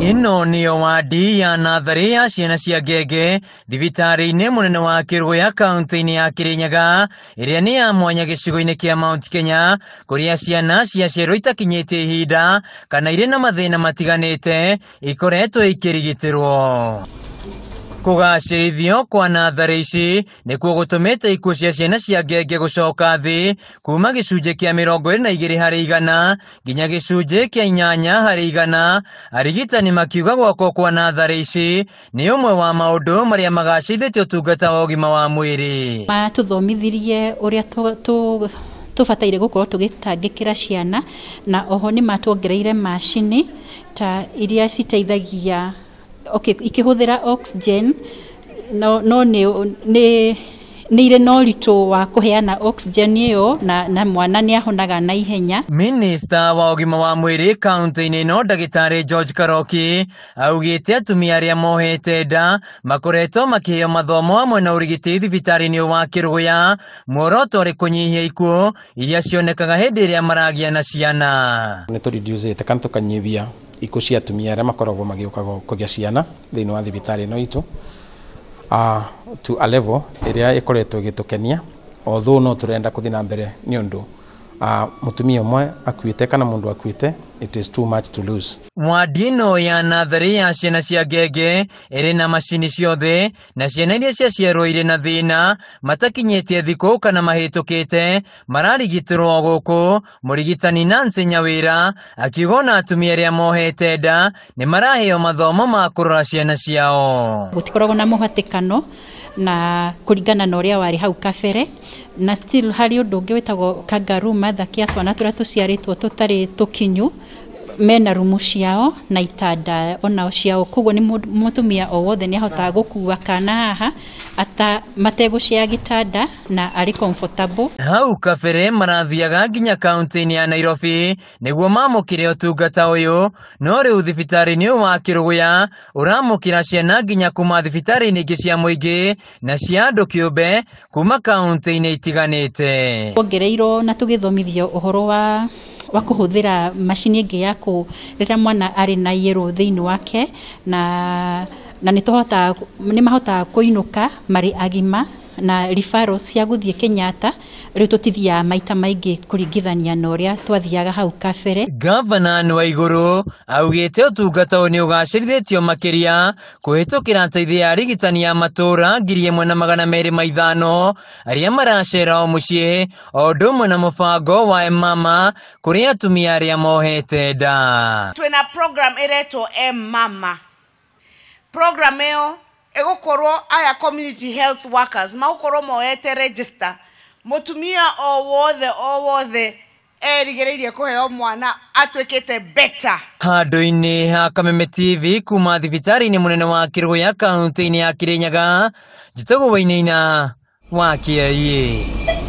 ĩno nĩyo wadi ya natharĩ ya ciana cia ngenge thibitarĩ-inĩ mũnene wa ya kaunti inĩ ya kĩrĩnyaga ĩrĩa ni ya mwanya gĩcigo-inĩ kĩa mount kenya kũrĩa ciana ciaciarwo itakinyĩtie ihinda kana iri na mathĩna matiganĩte ikoretwo ikĩrigitĩrwo kugacirithio kwa nathari ici mä te ikuo cia ciana cia ngenge gucoka thi kuma gicunji kia mirongo iri na igiri hari igana nginya kä kia inyanya hari igana arigitani makiuga gwakwo kwa nathari ici ni umwe wa maundu maria å tungata wa gima wa mwiri matuthomithirie uria tubataire gukorwo tugitangikira ciana na oho ni matuongereire macini ta iria citeithagia okay, ikihuthira oxygen no, no ne ne nä irä na ritå wa kå heana ä yo na, na mwana nä ahonaga na ihenya minister wa ogima wa mwiri kauntä-inä no ndagĩtarĩ george karoki augĩte atumia arĩa mohete nda makoretwo makĩheo mathomo amwe na urigiti thibitari ni wa kĩrũya muoroto ri kunyihia ikuũ iria cionekaga hĩndĩ ĩrĩa maragia na ciana reduce it kan to kanyibia ikusi cia atumia arĩa makoragwo magĩũka kũgĩa ciana thĩinĩ wa thibitarĩ ĩno itũ uh, to a level ĩrĩa ĩkoretwo ĩgĩtũkenia although no tũrenda kũthiĩ na mbere nĩ ũndũ uh, mutumia ũmwe akuite kana mũndũ akuite it is too much to lose mwadino ya natharia ciana cia ngenge ĩrĩ na macini ciothe na ciana iria ciaciarwo irĩ na thĩna matakinyĩtie thikũ kana mahĩtũkĩte mararigitĩrwo gũkũ mũrigitani nansi nyawĩra akiuga ona atumia arĩa mohete nda nĩ maraheo mathomo ma kũrora ciana ciao gũtikoragwo na mũhatĩkano na kũringana na ũrĩa wari hau kabere na still harĩ ũndũ ũngĩ wĩtagwo kangaruu matha kĩa twana tũrĩa tũciarĩtwo tũtarĩ tũkinyu mena rumu ciao na itanda onao ciao koguo nä mutumia o wothe nä ahotaga gå kua kana haha ata mategå cea gä na arä comfortable hau kabere marathiaga nginya kaunti-inä ya nairobi nĩguo mamũkĩre ũtungata ũyũ no rĩu thibitarĩ-inĩ ũyũ wa kĩrũgũya ũramũkĩra ciana nginya kuma thibitarĩ-inĩ ingĩ cia mũingĩ na cia andũ kĩũmbe kuma kaunti-inĩ itiganĩte ongereirwo na tũgĩthomithio ũhoro wa wa kuhuthira macini ingi ya rira mwana ari na yero thiini wake na na nitohota nimahota kuinuka mari agima na ribaro cia guthie Kenyatta riu tithia maita maingi kuringithania na uria twathiaga hau kabere. Gavana Nwaiguru augite utungata uyu ni ugacirithitio makiria kuhitukira nteithi ya arigitani ya matura ngiri imwe na magana meri maithano ithano aria maracera o mucii o undu umwe na mubango wa emama kuri atumia aria mohete nda. Twina program iretwo emama program iyo egukorwo aya community health workers magukorwo moete register mutumia o wothe o wothe erigereirie kuheo mwana atwikite beta handu-ini ha kameme tv kuma thibitari-ini munene wa kiruguya kaunti-ini ya kirinyaga njitagwo wainaina wa kiaii